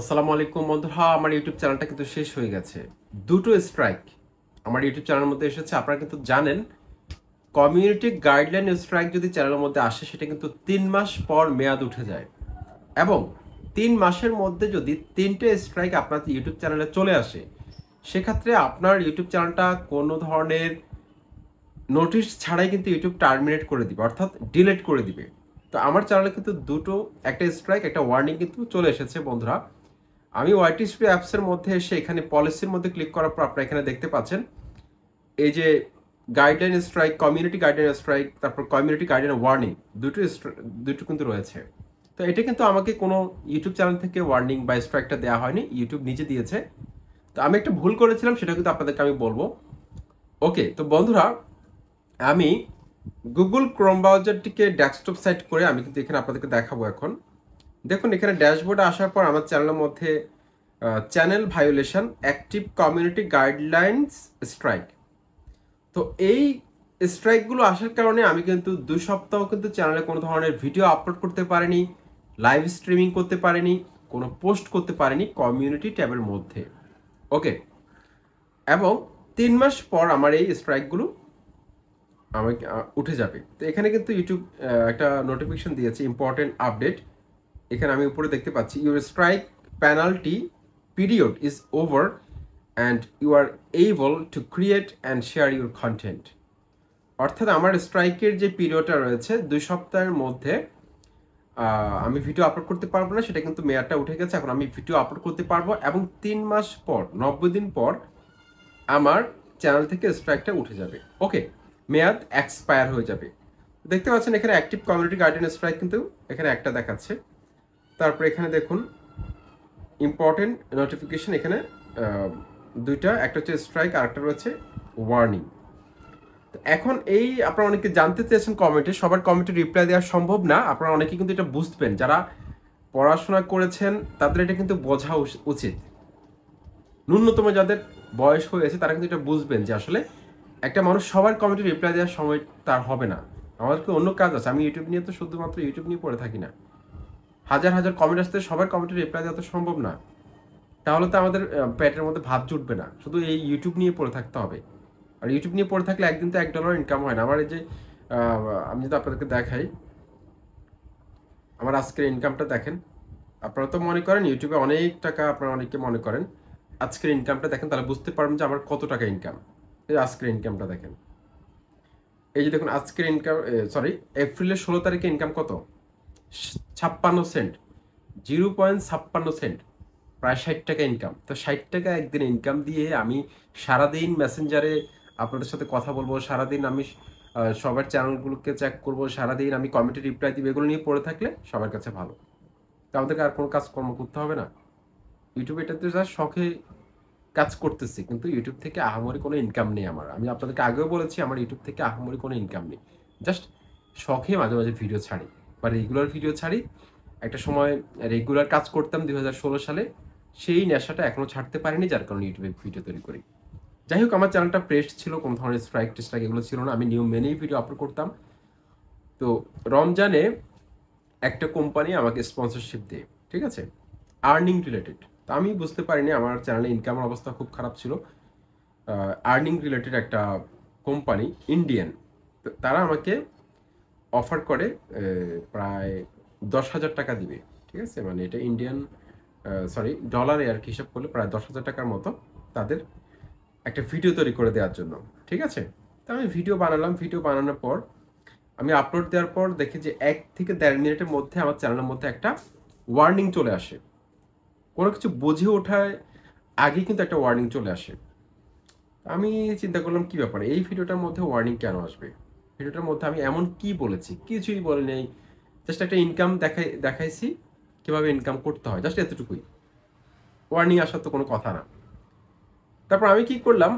আসসালামু আলাইকুম বন্ধুরা আমার ইউটিউব চ্যানেলটা কিন্তু শেষ হয়ে গেছে দুটো স্ট্রাইক আমার ইউটিউব চ্যানেলের মধ্যে এসেছে আপনারা কিন্তু জানেন কমিউনিটি গাইডলাইন স্ট্রাইক যদি চ্যানেলের মধ্যে আসে সেটা কিন্তু তিন মাস পর মেয়াদ উঠে যায় এবং তিন মাসের মধ্যে যদি তিনটে স্ট্রাইক আপনার ইউটিউব চ্যানেলে চলে আসে সেক্ষেত্রে আপনার ইউটিউব চ্যানেলটা কোনো ধরনের নোটিশ ছাড়াই কিন্তু ইউটিউব টার্মিনেট করে দিবে অর্থাৎ ডিলেট করে দিবে তো আমার চ্যানেলে কিন্তু দুটো একটা স্ট্রাইক একটা ওয়ার্নিং কিন্তু চলে এসেছে বন্ধুরা আমি ওয়াইটি স্প্রে অ্যাপসের মধ্যে এসে এখানে পলিসির মধ্যে ক্লিক করার পর আপনারা এখানে দেখতে পাচ্ছেন এই যে guideline strike community guideline strike তারপর কমিউনিটি গাইডলাইন ওয়ার্নিং দুটো দুটো কিন্তু রয়েছে তো এটা কিন্তু আমাকে কোনো ইউটিউব চ্যানেল থেকে ওয়ার্নিং বা স্ট্রাইকটা দেওয়া হয়নি ইউটিউব নিজে দিয়েছে তো আমি একটা ভুল করেছিলাম সেটা কিন্তু আপনাদেরকে আমি বলবো ওকে তো বন্ধুরা আমি গুগল ক্রোম ব্রাউজারটিকে ডেস্কটপ সাইট করে আমি কিন্তু এখানে আপনাদেরকে দেখাবো এখন দেখুন এখানে ড্যাশবোর্ডে আসার পর আমার চ্যানেলের মধ্যে channel violation active community guidelines strike তো এই স্ট্রাইকগুলো আসার কারণে আমি কিন্তু দু সপ্তাহ কিন্তু চ্যানেলে কোনো ধরনের ভিডিও আপলোড করতে পারিনি লাইভ স্ট্রিমিং করতে পারিনি কোনো পোস্ট করতে পারিনি কমিউনিটি ট্যাবের মধ্যে ওকে এবং তিন মাস পর আমার এই স্ট্রাইকগুলো আমাকে উঠে যাবে তো এখানে কিন্তু ইউটিউব একটা নোটিফিকেশান দিয়েছে ইম্পর্টেন্ট আপডেট এখানে আমি উপরে দেখতে পাচ্ছি your strike penalty period is over and you are able to create and share your content অর্থাৎ আমার স্ট্রাইকের যে পিরিয়ডটা রয়েছে দুই সপ্তাহের মধ্যে আমি ভিডিও আপলোড করতে পারবো না সেটা কিন্তু মেয়াদটা উঠে গেছে এখন আমি ভিডিও আপলোড করতে পারবো এবং তিন মাস পর নব্বই দিন পর আমার চ্যানেল থেকে স্ট্রাইকটা উঠে যাবে ওকে মেয়াদ এক্সপায়ার হয়ে যাবে দেখতে পাচ্ছেন এখানে অ্যাক্টিভ কমিউনিটি গার্ডেন স্ট্রাইক কিন্তু এখানে একটা দেখাচ্ছে তারপর এখানে দেখুন ইম্পর্টেন্ট নোটিফিকেশন এখানে দুইটা একটা হচ্ছে স্ট্রাইক আর একটা রয়েছে ওয়ার্নিং এখন এই আপনারা অনেকে জানতে চেয়েছেন কমেন্টে সবার কমেন্টে রিপ্লাই দেওয়া সম্ভব না আপনারা অনেকে কিন্তু এটা বুঝবেন যারা পড়াশোনা করেছেন তাদের এটা কিন্তু বোঝা উচিত ন্যূনতম যাদের বয়স হয়েছে তারা কিন্তু এটা বুঝবেন যে আসলে একটা মানুষ সবার কমেন্টে রিপ্লাই দেওয়ার সময় তার হবে না আমার অন্য কাজ আছে আমি ইউটিউব নিয়ে তো শুধুমাত্র ইউটিউব নিয়ে পড়ে থাকি না হাজার হাজার কমেন্ট আসতে সবার কমেন্টের রিপ্লাই দেওয়া তো সম্ভব না তাহলে তো আমাদের পেটের মধ্যে ভাব জুটবে না শুধু এই ইউটিউব নিয়ে পড়ে থাকতে হবে আর ইউটিউব নিয়ে পড়ে থাকলে একদিন তো এক ডলার ইনকাম হয় না আমার এই যে আমি যদি আপনাদেরকে দেখাই আমার আজকের ইনকামটা দেখেন আপনারা তো মনে করেন ইউটিউবে অনেক টাকা আপনারা অনেকে মনে করেন আজকের ইনকামটা দেখেন তাহলে বুঝতে পারবেন যে আমার কত টাকা ইনকাম এই আজকের ইনকামটা দেখেন এই যে দেখুন আজকের ইনকাম সরি এপ্রিলের ষোলো তারিখে ইনকাম কত ছাপ্পান্ন সেন্ট জিরো পয়েন্ট ছাপ্পান্ন সেন্ট প্রায় ষাট টাকা ইনকাম তো ষাট টাকা একদিন ইনকাম দিয়ে আমি সারাদিন মেসেঞ্জারে আপনাদের সাথে কথা বলবো সারাদিন আমি সবার চ্যানেলগুলোকে চেক করবো সারাদিন আমি কমেন্টে রিপ্লাই দিব এগুলো নিয়ে পড়ে থাকলে সবার কাছে ভালো তো আমাদেরকে আর কোনো কাজকর্ম করতে হবে না ইউটিউবে তো যা শখে কাজ করতেছি কিন্তু ইউটিউব থেকে আহামরি কোনো ইনকাম নেই আমার আমি আপনাদেরকে আগেও বলেছি আমার ইউটিউব থেকে আহামরি কোনো ইনকাম নেই জাস্ট শখে মাঝে মাঝে ভিডিও ছাড়ি বা রেগুলার ভিডিও ছাড়ি একটা সময় রেগুলার কাজ করতাম দুই সালে সেই নেশাটা এখনও ছাড়তে পারিনি যার কারণে ইউটিউবে ভিডিও তৈরি করি যাই হোক আমার চ্যানেলটা প্রেস্ট ছিল কোনো ধরনের স্ট্রাইক টেস্ট্রাইক এগুলো ছিল না আমি নিয়ম মেনেই ভিডিও আপলোড করতাম তো রমজানে একটা কোম্পানি আমাকে স্পন্সরশিপ দেয় ঠিক আছে আর্নিং রিলেটেড তো আমি বুঝতে পারিনি আমার চ্যানেলে ইনকামের অবস্থা খুব খারাপ ছিল আর্নিং রিলেটেড একটা কোম্পানি ইন্ডিয়ান তারা আমাকে অফার করে প্রায় দশ হাজার টাকা দিবে ঠিক আছে মানে এটা ইন্ডিয়ান সরি ডলারে আর কি হিসাব করলে প্রায় দশ হাজার টাকার মতো তাদের একটা ভিডিও তৈরি করে দেওয়ার জন্য ঠিক আছে তো আমি ভিডিও বানালাম ভিডিও বানানোর পর আমি আপলোড দেওয়ার পর দেখি যে এক থেকে দেড় মিনিটের মধ্যে আমার চ্যানেলের মধ্যে একটা ওয়ার্নিং চলে আসে কোনো কিছু বুঝে ওঠায় আগে কিন্তু একটা ওয়ার্নিং চলে আসে আমি চিন্তা করলাম কি ব্যাপার এই ভিডিওটার মধ্যে ওয়ার্নিং কেন আসবে ভিডিওটার মধ্যে আমি এমন কি বলেছি কিছুই বলে নেই জাস্ট একটা ইনকাম দেখাই দেখাইছি কীভাবে ইনকাম করতে হয় জাস্ট এতটুকুই ওয়ার্নিং আসার তো কোনো কথা না তারপর আমি কি করলাম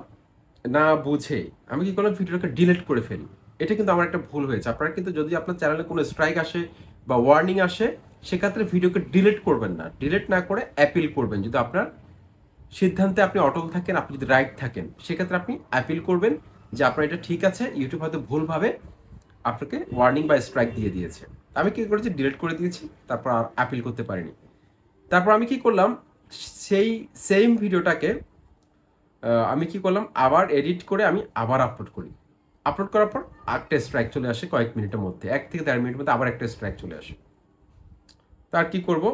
না বুঝে আমি কি করলাম ভিডিওটাকে ডিলিট করে ফেলি এটা কিন্তু আমার একটা ভুল হয়েছে আপনারা কিন্তু যদি আপনার চ্যানেলে কোনো স্ট্রাইক আসে বা ওয়ার্নিং আসে সেক্ষেত্রে ভিডিওকে ডিলিট করবেন না ডিলিট না করে অ্যাপিল করবেন যদি আপনার সিদ্ধান্তে আপনি অটল থাকেন আপনি যদি রাইট থাকেন সেক্ষেত্রে আপনি অ্যাপিল করবেন যে আপনার এটা ঠিক আছে ইউটিউব হয়তো ভুলভাবে আপনাকে ওয়ার্নিং বা স্ট্রাইক দিয়ে দিয়েছে আমি কী করেছি ডিলিট করে দিয়েছি তারপর অ্যাপিল করতে পারিনি তারপর আমি কি করলাম সেই সেম ভিডিওটাকে আমি কি করলাম আবার এডিট করে আমি আবার আপলোড করি আপলোড করার পর একটা স্ট্রাইক চলে আসে কয়েক মিনিটের মধ্যে এক থেকে দেড় মিনিটের মধ্যে আবার একটা স্ট্রাইক চলে আসে তার কি করব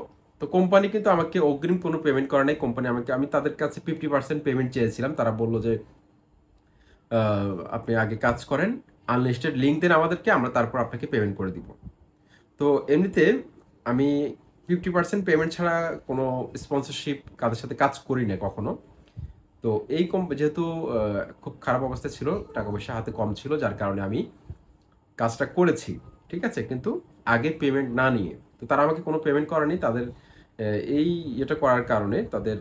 তো কোম্পানি কিন্তু আমাকে অগ্রিম কোনো পেমেন্ট করে নাই কোম্পানি আমাকে আমি তাদের কাছে ফিফটি পার্সেন্ট পেমেন্ট চেয়েছিলাম তারা বললো যে আপনি আগে কাজ করেন আনলিস্টেড লিঙ্ক দেন আমাদেরকে আমরা তারপর আপনাকে পেমেন্ট করে দিব তো এমনিতে আমি ফিফটি পার্সেন্ট পেমেন্ট ছাড়া কোনো স্পন্সরশিপ কাদের সাথে কাজ করি না কখনো তো এই কম যেহেতু খুব খারাপ অবস্থা ছিল টাকা পয়সা হাতে কম ছিল যার কারণে আমি কাজটা করেছি ঠিক আছে কিন্তু আগে পেমেন্ট না নিয়ে তো তারা আমাকে কোনো পেমেন্ট করেনি তাদের এই এটা করার কারণে তাদের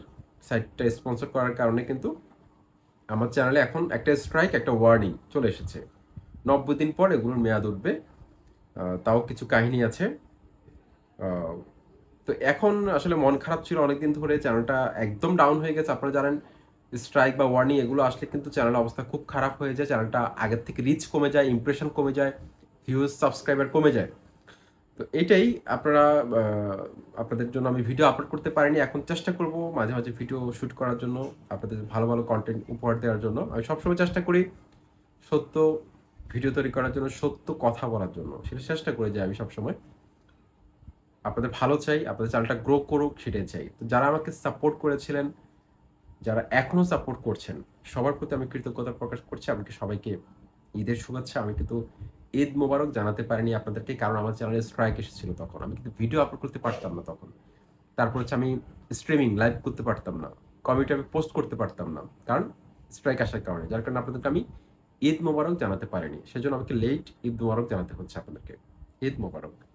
সাইটটা স্পন্সর করার কারণে কিন্তু আমার চ্যানেলে এখন একটা স্ট্রাইক একটা ওয়ার্নিং চলে এসেছে নব্বই দিন পর এগুলোর মেয়াদ উঠবে তাও কিছু কাহিনী আছে তো এখন আসলে মন খারাপ ছিল অনেকদিন ধরে চ্যানেলটা একদম ডাউন হয়ে গেছে আপনারা জানেন স্ট্রাইক বা ওয়ার্নিং এগুলো আসলে কিন্তু চ্যানেলের অবস্থা খুব খারাপ হয়ে যায় চ্যানেলটা আগের থেকে রিচ কমে যায় ইমপ্রেশন কমে যায় ভিউজ সাবস্ক্রাইবার কমে যায় তো এটাই আপনারা আপনাদের জন্য আমি ভিডিও আপলোড করতে পারিনি এখন চেষ্টা করব মাঝে মাঝে ভিডিও শ্যুট করার জন্য আপনাদের ভালো ভালো কন্টেন্ট উপহার দেওয়ার জন্য আমি সবসময় চেষ্টা করি সত্য ভিডিও তৈরি করার জন্য সত্য কথা বলার জন্য সেটা চেষ্টা করে যাই আমি সবসময় আপনাদের ভালো চাই আপনাদের চ্যানেলটা গ্রো করুক সেটাই চাই তো যারা আমাকে সাপোর্ট করেছিলেন যারা এখনও সাপোর্ট করছেন সবার প্রতি আমি কৃতজ্ঞতা প্রকাশ করছি আমাকে সবাইকে ঈদের শুভেচ্ছা আমি কিন্তু ঈদ মোবারক জানাতে পারিনি আপনাদেরকে কারণ আমার চ্যানেলে স্ট্রাইক এসেছিল তখন আমি কিন্তু ভিডিও আপলোড করতে পারতাম না তখন তারপর হচ্ছে আমি স্ট্রিমিং লাইভ করতে পারতাম না কমেন্ট আমি পোস্ট করতে পারতাম না কারণ স্ট্রাইক আসার কারণে যার কারণে আপনাদেরকে আমি ঈদ মোবারক জানাতে পারিনি সেজন্য আমাকে লেট ঈদ মোবারক জানাতে হচ্ছে আপনাদেরকে ঈদ মোবারক